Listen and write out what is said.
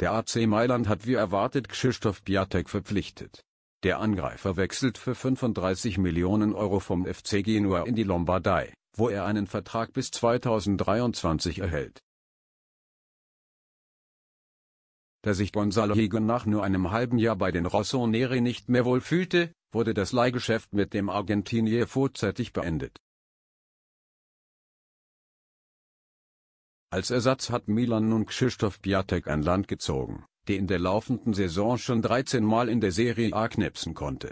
Der AC Mailand hat wie erwartet Krzysztof Piatek verpflichtet. Der Angreifer wechselt für 35 Millionen Euro vom FC Genua in die Lombardei, wo er einen Vertrag bis 2023 erhält. Da sich Gonzalo Higuain nach nur einem halben Jahr bei den Rossoneri nicht mehr wohl fühlte, wurde das Leihgeschäft mit dem Argentinier vorzeitig beendet. Als Ersatz hat Milan nun Krzysztof Piatek an Land gezogen, der in der laufenden Saison schon 13 Mal in der Serie A knipsen konnte